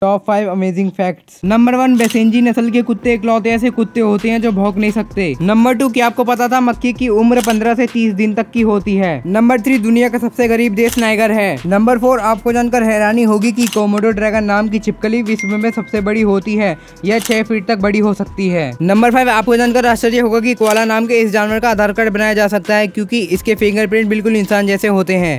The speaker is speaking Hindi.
top five amazing facts number one basenji नस्ल के कुत्ते इकलौते ऐसे कुत्ते होते हैं जो भौंक नहीं सकते नंबर टू क्या आपको पता था मक्खी की उम्र पंद्रह से तीस दिन तक की होती है नंबर थ्री दुनिया का सबसे गरीब देश नाइगर है नंबर फोर आपको जानकर हैरानी होगी कि कोमोडो ड्रैगन नाम की छिपकली विश्व में सबसे बड़ी होती है यह छह फीट तक बड़ी हो सकती है नंबर फाइव आपको जानकर आश्चर्य होगा की कोला नाम के इस जानवर का आधार कार्ड बनाया जा सकता है क्यूँकी इसके फिंगरप्रिंट बिल्कुल इंसान जैसे होते हैं